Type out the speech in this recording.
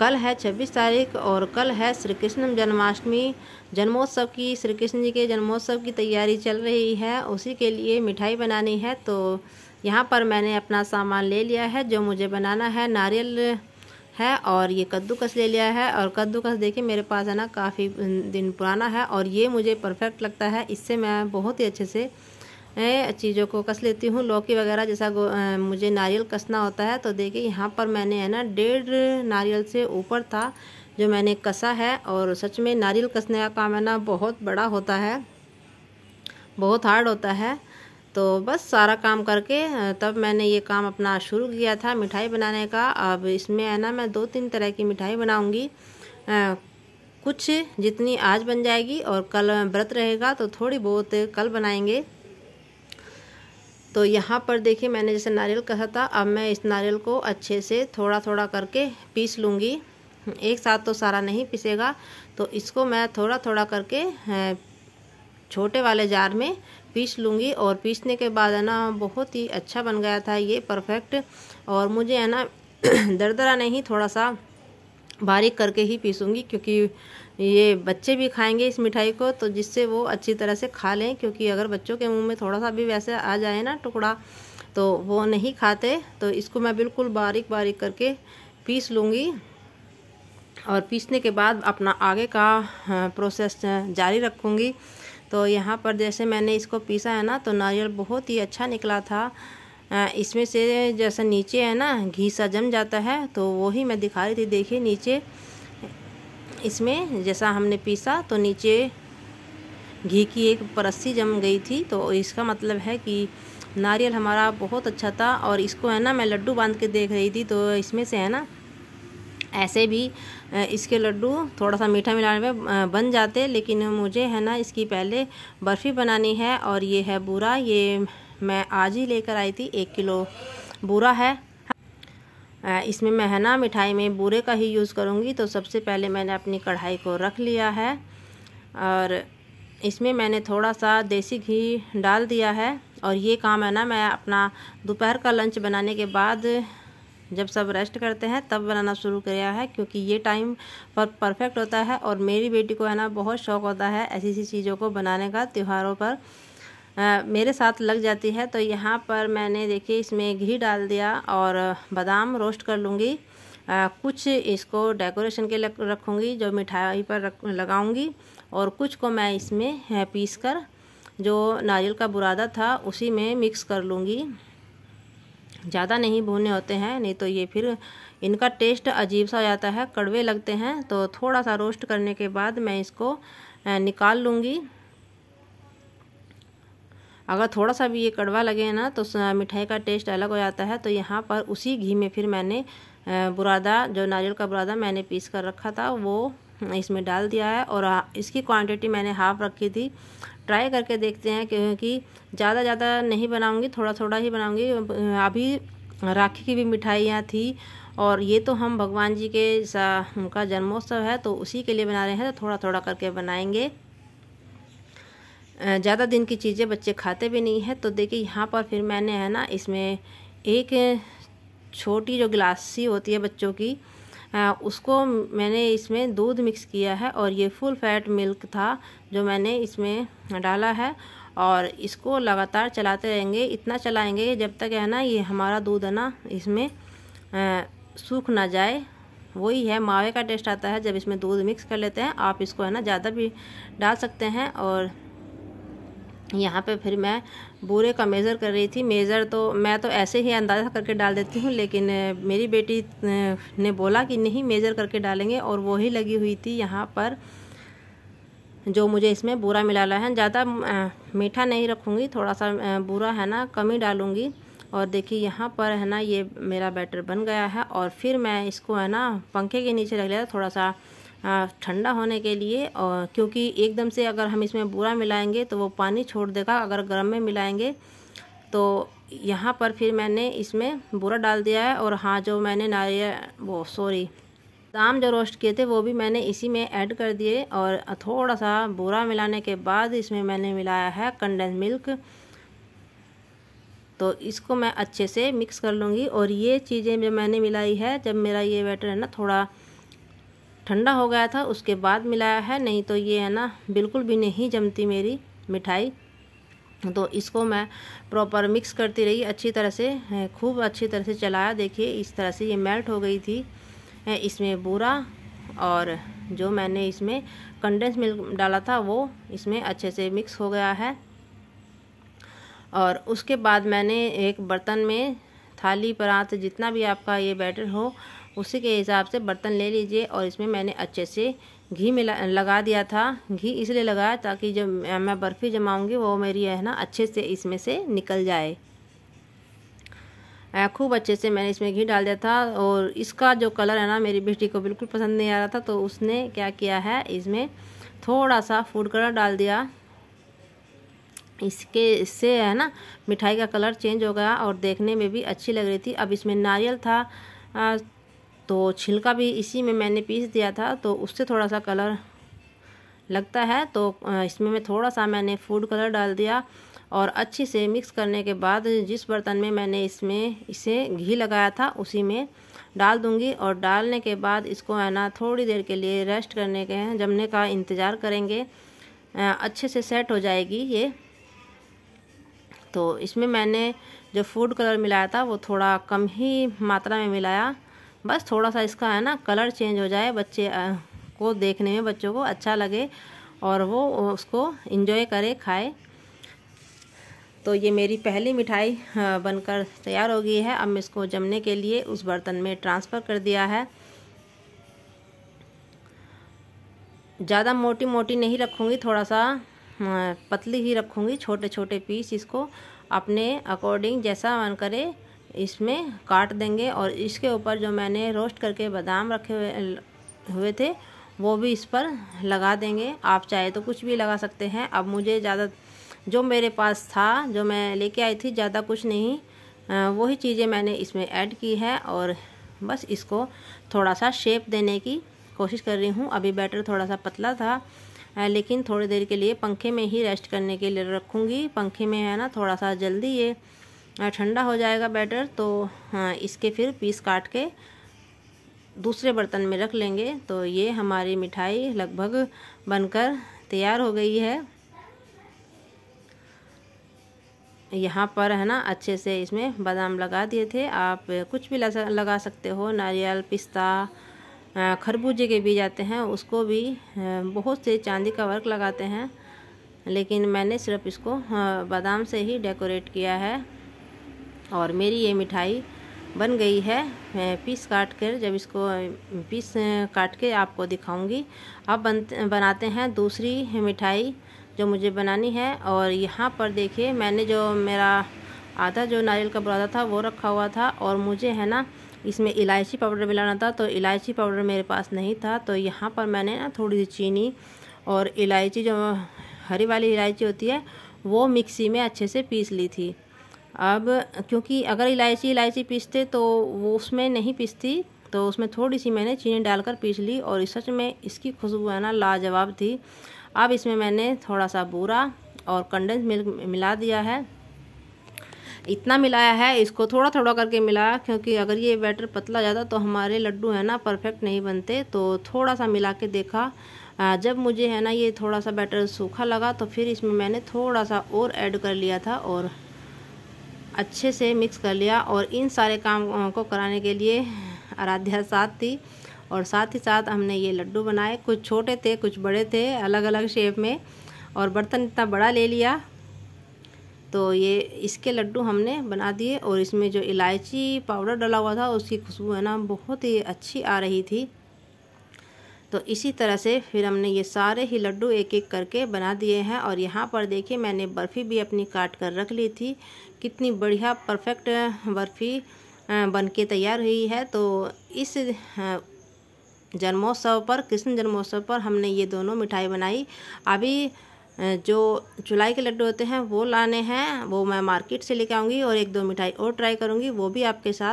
कल है छब्बीस तारीख और कल है श्री कृष्ण जन्माष्टमी जन्मोत्सव की श्री कृष्ण जी के जन्मोत्सव की तैयारी चल रही है उसी के लिए मिठाई बनानी है तो यहाँ पर मैंने अपना सामान ले लिया है जो मुझे बनाना है नारियल है और ये कद्दूकस ले लिया है और कद्दूकस देखिए मेरे पास है ना काफ़ी दिन पुराना है और ये मुझे परफेक्ट लगता है इससे मैं बहुत ही अच्छे से चीज़ों को कस लेती हूँ लौकी वगैरह जैसा मुझे नारियल कसना होता है तो देखिए यहाँ पर मैंने है ना डेढ़ नारियल से ऊपर था जो मैंने कसा है और सच में नारियल कसने का काम है ना बहुत बड़ा होता है बहुत हार्ड होता है तो बस सारा काम करके तब मैंने ये काम अपना शुरू किया था मिठाई बनाने का अब इसमें है ना मैं दो तीन तरह की मिठाई बनाऊंगी कुछ जितनी आज बन जाएगी और कल व्रत रहेगा तो थोड़ी बहुत कल बनाएंगे तो यहाँ पर देखिए मैंने जैसे नारियल कहा था अब मैं इस नारियल को अच्छे से थोड़ा थोड़ा करके पीस लूँगी एक साथ तो सारा नहीं पिसेगा तो इसको मैं थोड़ा थोड़ा करके छोटे वाले जार में पीस लूँगी और पीसने के बाद है ना बहुत ही अच्छा बन गया था ये परफेक्ट और मुझे है ना दरदरा नहीं थोड़ा सा बारीक करके ही पीसूँगी क्योंकि ये बच्चे भी खाएंगे इस मिठाई को तो जिससे वो अच्छी तरह से खा लें क्योंकि अगर बच्चों के मुंह में थोड़ा सा भी वैसे आ जाए ना टुकड़ा तो वो नहीं खाते तो इसको मैं बिल्कुल बारीक बारीक करके पीस लूँगी और पीसने के बाद अपना आगे का प्रोसेस जारी रखूँगी तो यहाँ पर जैसे मैंने इसको पीसा है ना तो नारियल बहुत ही अच्छा निकला था इसमें से जैसा नीचे है ना घी सा जम जाता है तो वही मैं दिखा रही थी देखिए नीचे इसमें जैसा हमने पीसा तो नीचे घी की एक परस्सी जम गई थी तो इसका मतलब है कि नारियल हमारा बहुत अच्छा था और इसको है ना मैं लड्डू बांध के देख रही थी तो इसमें से है ना ऐसे भी इसके लड्डू थोड़ा सा मीठा मिलाने में बन जाते लेकिन मुझे है ना इसकी पहले बर्फ़ी बनानी है और ये है बुरा ये मैं आज ही लेकर आई थी एक किलो बूरा है इसमें मैं है ना मिठाई में बूरे का ही यूज़ करूँगी तो सबसे पहले मैंने अपनी कढ़ाई को रख लिया है और इसमें मैंने थोड़ा सा देसी घी डाल दिया है और ये काम है ना मैं अपना दोपहर का लंच बनाने के बाद जब सब रेस्ट करते हैं तब बनाना शुरू किया है क्योंकि ये टाइम पर परफेक्ट होता है और मेरी बेटी को है ना बहुत शौक़ होता है ऐसी ऐसी चीज़ों को बनाने का त्योहारों पर आ, मेरे साथ लग जाती है तो यहाँ पर मैंने देखिए इसमें घी डाल दिया और बादाम रोस्ट कर लूँगी कुछ इसको डेकोरेशन के लिए रखूँगी जो मिठाई पर रख लगाऊँगी और कुछ को मैं इसमें पीस कर जो नारियल का बुरादा था उसी में मिक्स कर लूँगी ज़्यादा नहीं भूने होते हैं नहीं तो ये फिर इनका टेस्ट अजीब सा हो जाता है कड़वे लगते हैं तो थोड़ा सा रोस्ट करने के बाद मैं इसको निकाल लूँगी अगर थोड़ा सा भी ये कड़वा लगे ना तो मिठाई का टेस्ट अलग हो जाता है तो यहाँ पर उसी घी में फिर मैंने बुरादा जो नारियल का बुरादा मैंने पीस कर रखा था वो हम्म, इसमें डाल दिया है और इसकी क्वांटिटी मैंने हाफ़ रखी थी ट्राई करके देखते हैं क्योंकि ज़्यादा ज़्यादा नहीं बनाऊँगी थोड़ा थोड़ा ही बनाऊँगी अभी राखी की भी मिठाइयाँ थी और ये तो हम भगवान जी के उनका जन्मोत्सव है तो उसी के लिए बना रहे हैं तो थोड़ा थोड़ा करके बनाएंगे ज़्यादा दिन की चीज़ें बच्चे खाते भी नहीं हैं तो देखिए यहाँ पर फिर मैंने है ना इसमें एक छोटी जो गिलासी होती है बच्चों की आ, उसको मैंने इसमें दूध मिक्स किया है और ये फुल फैट मिल्क था जो मैंने इसमें डाला है और इसको लगातार चलाते रहेंगे इतना चलाएंगे जब तक है ना ये हमारा दूध है ना इसमें सूख ना जाए वही है मावे का टेस्ट आता है जब इसमें दूध मिक्स कर लेते हैं आप इसको है ना ज़्यादा भी डाल सकते हैं और यहाँ पे फिर मैं बुरे का मेज़र कर रही थी मेज़र तो मैं तो ऐसे ही अंदाज़ा करके डाल देती हूँ लेकिन मेरी बेटी ने बोला कि नहीं मेज़र करके डालेंगे और वो ही लगी हुई थी यहाँ पर जो मुझे इसमें बूरा मिलाना है ज़्यादा मीठा नहीं रखूँगी थोड़ा सा बूरा है ना कमी डालूँगी और देखिए यहाँ पर है ना ये मेरा बैटर बन गया है और फिर मैं इसको है ना पंखे के नीचे रख लिया थोड़ा सा ठंडा होने के लिए और क्योंकि एकदम से अगर हम इसमें बूरा मिलाएंगे तो वो पानी छोड़ देगा अगर गर्म में मिलाएंगे तो यहाँ पर फिर मैंने इसमें बूरा डाल दिया है और हाँ जो मैंने नारियल वो सॉरी दाम जो रोस्ट किए थे वो भी मैंने इसी में ऐड कर दिए और थोड़ा सा बूरा मिलाने के बाद इसमें मैंने मिलाया है कंडेंस मिल्क तो इसको मैं अच्छे से मिक्स कर लूँगी और ये चीज़ें जो मैंने मिलाई है जब मेरा ये बैटर है ना थोड़ा ठंडा हो गया था उसके बाद मिलाया है नहीं तो ये है ना बिल्कुल भी नहीं जमती मेरी मिठाई तो इसको मैं प्रॉपर मिक्स करती रही अच्छी तरह से खूब अच्छी तरह से चलाया देखिए इस तरह से ये मेल्ट हो गई थी इसमें बूरा और जो मैंने इसमें कंडेंस मिल्क डाला था वो इसमें अच्छे से मिक्स हो गया है और उसके बाद मैंने एक बर्तन में थाली परात जितना भी आपका ये बैटर हो उसी के हिसाब से बर्तन ले लीजिए और इसमें मैंने अच्छे से घी में लगा दिया था घी इसलिए लगाया ताकि जब मैं बर्फ़ी जमाऊँगी वो मेरी है ना अच्छे से इसमें से निकल जाए खूब अच्छे से मैंने इसमें घी डाल दिया था और इसका जो कलर है ना मेरी बेटी को बिल्कुल पसंद नहीं आ रहा था तो उसने क्या किया है इसमें थोड़ा सा फूड कलर डाल दिया इसके इससे है ना मिठाई का कलर चेंज हो गया और देखने में भी अच्छी लग रही थी अब इसमें नारियल था तो छिलका भी इसी में मैंने पीस दिया था तो उससे थोड़ा सा कलर लगता है तो इसमें मैं थोड़ा सा मैंने फूड कलर डाल दिया और अच्छे से मिक्स करने के बाद जिस बर्तन में मैंने इसमें इसे घी लगाया था उसी में डाल दूंगी और डालने के बाद इसको है ना थोड़ी देर के लिए रेस्ट करने के हैं जमने का इंतज़ार करेंगे अच्छे से सेट हो जाएगी ये तो इसमें मैंने जो फूड कलर मिलाया था वो थोड़ा कम ही मात्रा में मिलाया बस थोड़ा सा इसका है ना कलर चेंज हो जाए बच्चे को देखने में बच्चों को अच्छा लगे और वो उसको इन्जॉय करे खाए तो ये मेरी पहली मिठाई बनकर तैयार हो गई है अब मैं इसको जमने के लिए उस बर्तन में ट्रांसफ़र कर दिया है ज़्यादा मोटी मोटी नहीं रखूँगी थोड़ा सा पतली ही रखूँगी छोटे छोटे पीस इसको अपने अकॉर्डिंग जैसा मन करे इसमें काट देंगे और इसके ऊपर जो मैंने रोस्ट करके बादाम रखे हुए हुए थे वो भी इस पर लगा देंगे आप चाहे तो कुछ भी लगा सकते हैं अब मुझे ज़्यादा जो मेरे पास था जो मैं लेके आई थी ज़्यादा कुछ नहीं वही चीज़ें मैंने इसमें ऐड की है और बस इसको थोड़ा सा शेप देने की कोशिश कर रही हूँ अभी बैटर थोड़ा सा पतला था लेकिन थोड़ी देर के लिए पंखे में ही रेस्ट करने के लिए रखूँगी पंखे में है ना थोड़ा सा जल्दी ये ठंडा हो जाएगा बैटर तो हाँ इसके फिर पीस काट के दूसरे बर्तन में रख लेंगे तो ये हमारी मिठाई लगभग बनकर तैयार हो गई है यहाँ पर है ना अच्छे से इसमें बादाम लगा दिए थे आप कुछ भी लगा सकते हो नारियल पिस्ता खरबूजे के बीज आते हैं उसको भी बहुत से चांदी का वर्क लगाते हैं लेकिन मैंने सिर्फ इसको बादाम से ही डेकोरेट किया है और मेरी ये मिठाई बन गई है मैं पीस काट कर जब इसको पीस काट के आपको दिखाऊंगी अब बन बनाते हैं दूसरी मिठाई जो मुझे बनानी है और यहाँ पर देखिए मैंने जो मेरा आधा जो नारियल का बुरादा था वो रखा हुआ था और मुझे है ना इसमें इलायची पाउडर मिलाना था तो इलायची पाउडर मेरे पास नहीं था तो यहाँ पर मैंने ना थोड़ी सी चीनी और इलायची जो हरी वाली इलायची होती है वो मिक्सी में अच्छे से पीस ली थी अब क्योंकि अगर इलायची इलायची पीसते तो वो उसमें नहीं पीसती तो उसमें थोड़ी सी मैंने चीनी डालकर पीस ली और सच में इसकी खुशबू है ना लाजवाब थी अब इसमें मैंने थोड़ा सा बूरा और कंडेंस मिल्क मिला दिया है इतना मिलाया है इसको थोड़ा थोड़ा करके मिलाया क्योंकि अगर ये बैटर पतला जाता तो हमारे लड्डू है ना परफेक्ट नहीं बनते तो थोड़ा सा मिला के देखा जब मुझे है ना ये थोड़ा सा बैटर सूखा लगा तो फिर इसमें मैंने थोड़ा सा और ऐड कर लिया था और अच्छे से मिक्स कर लिया और इन सारे काम को कराने के लिए आराध्या साथ थी और साथ ही साथ हमने ये लड्डू बनाए कुछ छोटे थे कुछ बड़े थे अलग अलग शेप में और बर्तन इतना बड़ा ले लिया तो ये इसके लड्डू हमने बना दिए और इसमें जो इलायची पाउडर डला हुआ था उसकी खुशबू है ना बहुत ही अच्छी आ रही थी तो इसी तरह से फिर हमने ये सारे ही लड्डू एक एक करके बना दिए हैं और यहाँ पर देखिए मैंने बर्फ़ी भी अपनी काट कर रख ली थी कितनी बढ़िया परफेक्ट बर्फ़ी बन के तैयार हुई है तो इस जन्मोत्सव पर कृष्ण जन्मोत्सव पर हमने ये दोनों मिठाई बनाई अभी जो चुलाई के लड्डू होते हैं वो लाने हैं वो मैं मार्केट से लेकर आऊँगी और एक दो मिठाई और ट्राई करूँगी वो भी आपके साथ